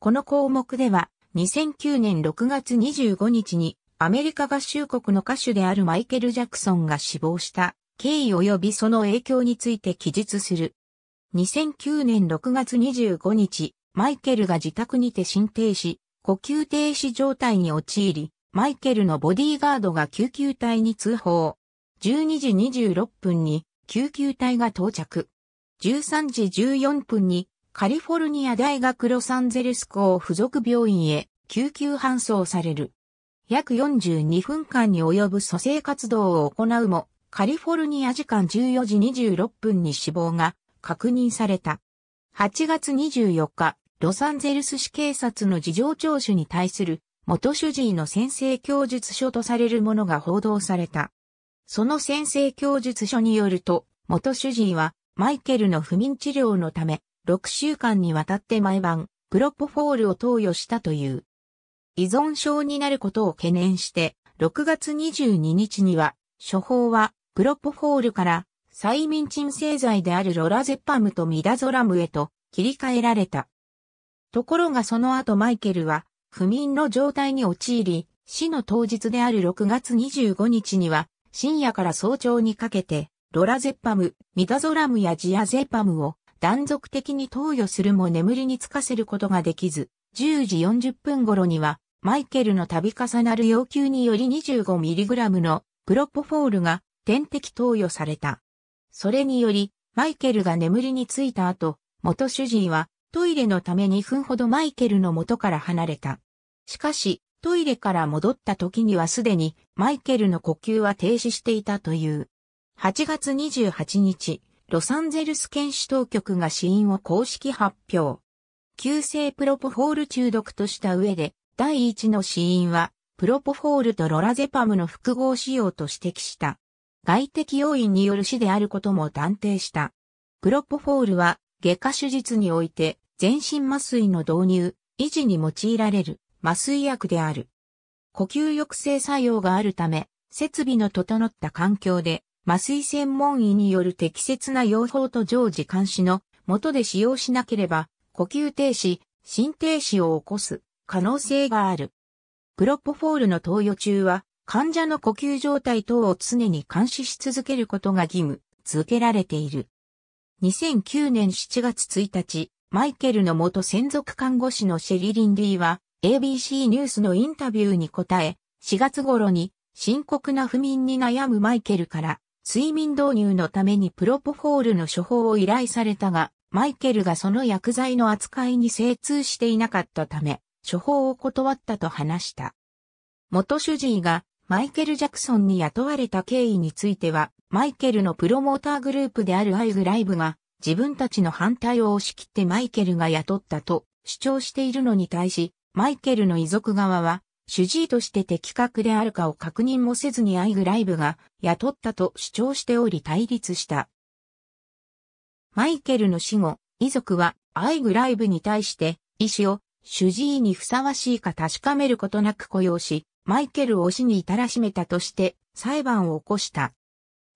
この項目では、2009年6月25日にアメリカ合衆国の歌手であるマイケル・ジャクソンが死亡した経緯及びその影響について記述する。2009年6月25日、マイケルが自宅にて心停止、呼吸停止状態に陥り、マイケルのボディーガードが救急隊に通報。12時26分に救急隊が到着。13時14分にカリフォルニア大学ロサンゼルス校付属病院へ救急搬送される。約42分間に及ぶ蘇生活動を行うも、カリフォルニア時間14時26分に死亡が確認された。8月24日、ロサンゼルス市警察の事情聴取に対する元主治医の先生供述書とされるものが報道された。その先生供述書によると、元主治医はマイケルの不眠治療のため、6週間にわたって毎晩、プロポフォールを投与したという。依存症になることを懸念して、6月22日には、処方は、プロポフォールから、催眠鎮静剤であるロラゼパムとミダゾラムへと切り替えられた。ところがその後マイケルは不眠の状態に陥り、死の当日である6月25日には深夜から早朝にかけてロラゼッパム、ミダゾラムやジアゼッパムを断続的に投与するも眠りにつかせることができず、10時40分頃には、マイケルの度重なる要求により 25mg のプロポフォールが点滴投与された。それにより、マイケルが眠りについた後、元主人はトイレのため2分ほどマイケルの元から離れた。しかし、トイレから戻った時にはすでにマイケルの呼吸は停止していたという。8月28日、ロサンゼルス県市当局が死因を公式発表。急性プロポフォール中毒とした上で、第一の死因は、プロポフォールとロラゼパムの複合使用と指摘した。外的要因による死であることも断定した。プロポフォールは、外科手術において、全身麻酔の導入、維持に用いられる麻酔薬である。呼吸抑制作用があるため、設備の整った環境で麻酔専門医による適切な用法と常時監視の下で使用しなければ、呼吸停止、心停止を起こす可能性がある。プロポフォールの投与中は、患者の呼吸状態等を常に監視し続けることが義務続けられている。2009年7月1日、マイケルの元専属看護師のシェリリン・リーは ABC ニュースのインタビューに答え、4月頃に深刻な不眠に悩むマイケルから睡眠導入のためにプロポフォールの処方を依頼されたが、マイケルがその薬剤の扱いに精通していなかったため、処方を断ったと話した。元主治医がマイケル・ジャクソンに雇われた経緯については、マイケルのプロモーターグループであるアイグライブが自分たちの反対を押し切ってマイケルが雇ったと主張しているのに対し、マイケルの遺族側は主治医として的確であるかを確認もせずにアイグライブが雇ったと主張しており対立した。マイケルの死後、遺族はアイグライブに対して医師を主治医にふさわしいか確かめることなく雇用し、マイケルを死に至らしめたとして裁判を起こした。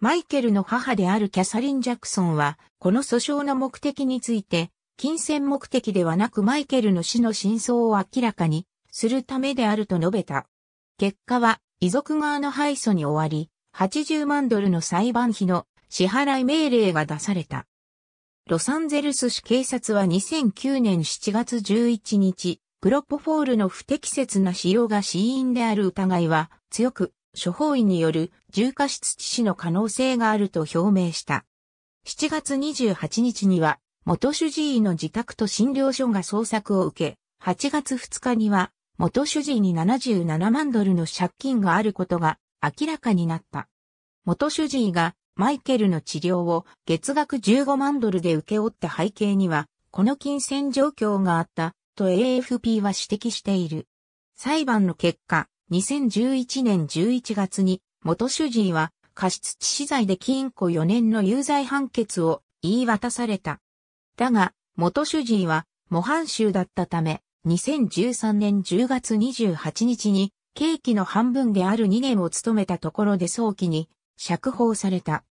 マイケルの母であるキャサリン・ジャクソンは、この訴訟の目的について、金銭目的ではなくマイケルの死の真相を明らかにするためであると述べた。結果は、遺族側の敗訴に終わり、80万ドルの裁判費の支払い命令が出された。ロサンゼルス市警察は2009年7月11日、プロポフォールの不適切な使用が死因である疑いは強く、処方医による重過失致死の可能性があると表明した。7月28日には、元主治医の自宅と診療所が捜索を受け、8月2日には元主人に77万ドルの借金があることが明らかになった。元主人がマイケルの治療を月額15万ドルで受け負った背景には、この金銭状況があったと AFP は指摘している。裁判の結果、2011年11月に元主人は過失致死罪で禁錮4年の有罪判決を言い渡された。だが、元主人は模範囚だったため、2013年10月28日に、刑期の半分である2年を務めたところで早期に釈放された。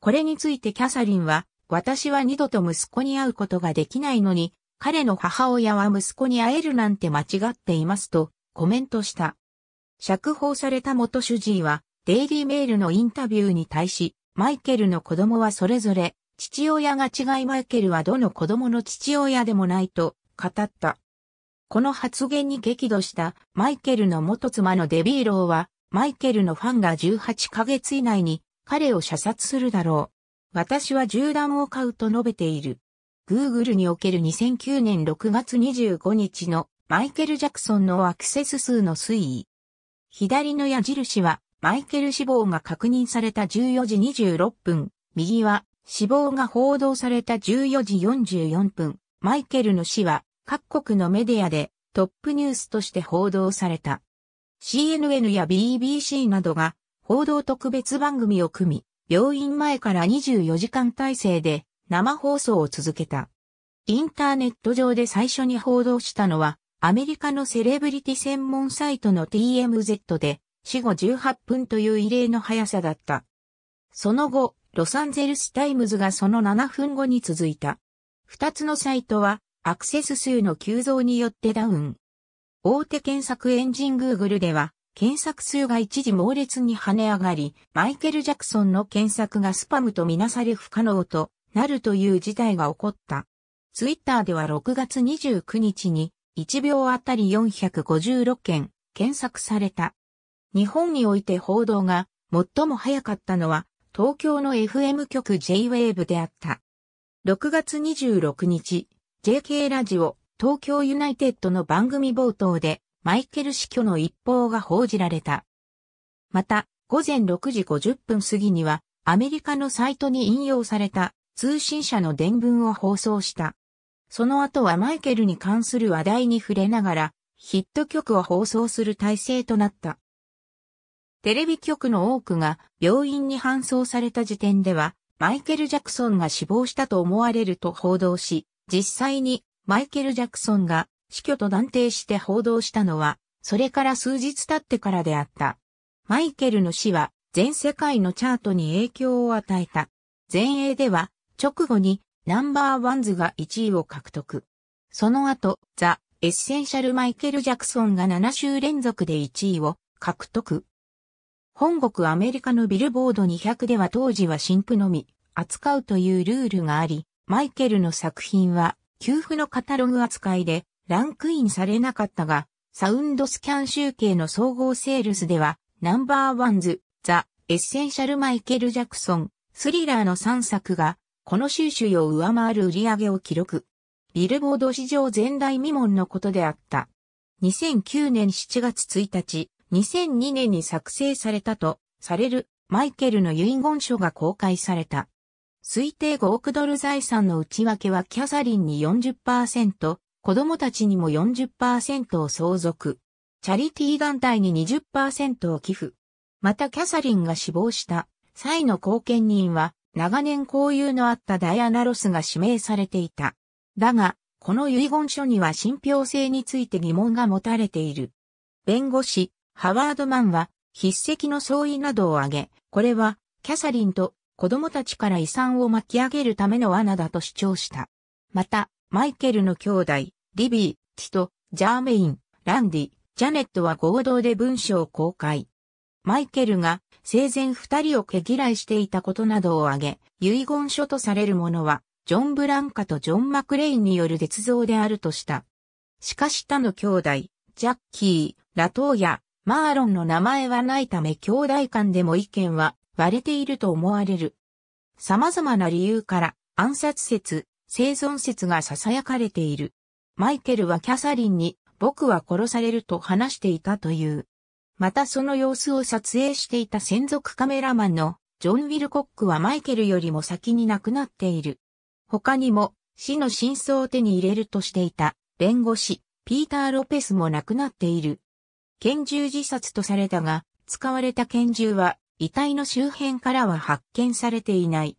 これについてキャサリンは、私は二度と息子に会うことができないのに、彼の母親は息子に会えるなんて間違っていますとコメントした。釈放された元主治医は、デイリーメールのインタビューに対し、マイケルの子供はそれぞれ、父親が違いマイケルはどの子供の父親でもないと語った。この発言に激怒したマイケルの元妻のデビーローは、マイケルのファンが18ヶ月以内に彼を射殺するだろう。私は銃弾を買うと述べている。Google における2009年6月25日のマイケル・ジャクソンのアクセス数の推移。左の矢印はマイケル死亡が確認された14時26分、右は死亡が報道された14時44分、マイケルの死は各国のメディアでトップニュースとして報道された。CNN や BBC などが報道特別番組を組み、病院前から24時間体制で生放送を続けた。インターネット上で最初に報道したのは、アメリカのセレブリティ専門サイトの TMZ で、死後18分という異例の速さだった。その後、ロサンゼルスタイムズがその7分後に続いた。二つのサイトはアクセス数の急増によってダウン。大手検索エンジン Google では、検索数が一時猛烈に跳ね上がり、マイケル・ジャクソンの検索がスパムとみなされ不可能となるという事態が起こった。ツイッターでは6月29日に1秒あたり456件検索された。日本において報道が最も早かったのは東京の FM 局 JWAVE であった。6月26日、JK ラジオ、東京ユナイテッドの番組冒頭で、マイケル死去の一報が報じられた。また、午前6時50分過ぎには、アメリカのサイトに引用された通信社の伝文を放送した。その後はマイケルに関する話題に触れながら、ヒット曲を放送する体制となった。テレビ局の多くが病院に搬送された時点では、マイケル・ジャクソンが死亡したと思われると報道し、実際にマイケル・ジャクソンが死去と断定して報道したのは、それから数日経ってからであった。マイケルの死は全世界のチャートに影響を与えた。前衛では直後にナンバーワンズが1位を獲得。その後、ザ・エッセンシャル・マイケル・ジャクソンが7週連続で1位を獲得。本国アメリカのビルボード200では当時は新婦のみ扱うというルールがあり、マイケルの作品は、給付のカタログ扱いで、ランクインされなかったが、サウンドスキャン集計の総合セールスでは、ナンバーワンズ、ザ・エッセンシャル・マイケル・ジャクソン、スリラーの3作が、この収集を上回る売り上げを記録。ビルボード史上前代未聞のことであった。2009年7月1日、2002年に作成されたとされるマイケルの遺言書が公開された。推定5億ドル財産の内訳はキャサリンに40%、子供たちにも40%を相続。チャリティー団体に20%を寄付。またキャサリンが死亡した際の後見人は長年交友のあったダイアナロスが指名されていた。だが、この遺言書には信憑性について疑問が持たれている。弁護士、ハワードマンは筆跡の相違などを挙げ、これはキャサリンと子供たちから遺産を巻き上げるための罠だと主張した。また、マイケルの兄弟、リビー、ティト、ジャーメイン、ランディ、ジャネットは合同で文書を公開。マイケルが生前二人を毛嫌いしていたことなどを挙げ、遺言書とされるものは、ジョン・ブランカとジョン・マクレインによる絶像であるとした。しかし他の兄弟、ジャッキー、ラトーヤ、マーロンの名前はないため兄弟間でも意見は割れていると思われる。様々な理由から暗殺説、生存説が囁かれている。マイケルはキャサリンに僕は殺されると話していたという。またその様子を撮影していた専属カメラマンのジョン・ウィルコックはマイケルよりも先に亡くなっている。他にも死の真相を手に入れるとしていた弁護士ピーター・ロペスも亡くなっている。拳銃自殺とされたが、使われた拳銃は遺体の周辺からは発見されていない。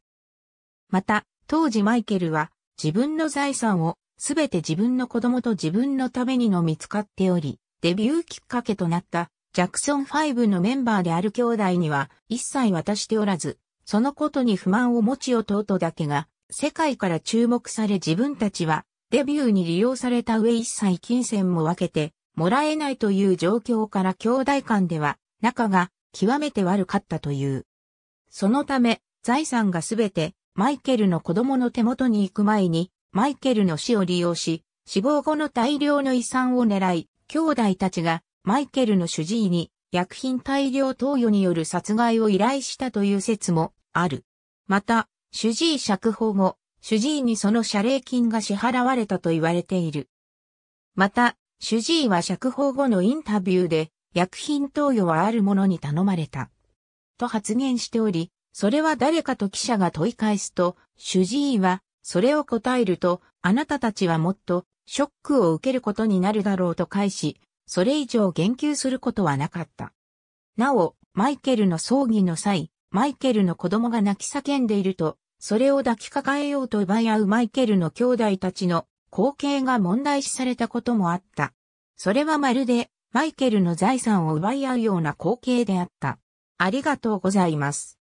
また、当時マイケルは自分の財産をすべて自分の子供と自分のためにのみ使っており、デビューきっかけとなったジャクソン5のメンバーである兄弟には一切渡しておらず、そのことに不満を持ち弟だけが世界から注目され自分たちはデビューに利用された上一切金銭も分けてもらえないという状況から兄弟間では仲が極めて悪かったという。そのため、財産がすべてマイケルの子供の手元に行く前に、マイケルの死を利用し、死亡後の大量の遺産を狙い、兄弟たちがマイケルの主治医に薬品大量投与による殺害を依頼したという説もある。また、主治医釈放後、主治医にその謝礼金が支払われたと言われている。また、主治医は釈放後のインタビューで、薬品投与はある者に頼まれた。と発言しており、それは誰かと記者が問い返すと、主治医は、それを答えると、あなたたちはもっと、ショックを受けることになるだろうと返し、それ以上言及することはなかった。なお、マイケルの葬儀の際、マイケルの子供が泣き叫んでいると、それを抱きかかえようと奪い合うマイケルの兄弟たちの光景が問題視されたこともあった。それはまるでマイケルの財産を奪い合うような光景であった。ありがとうございます。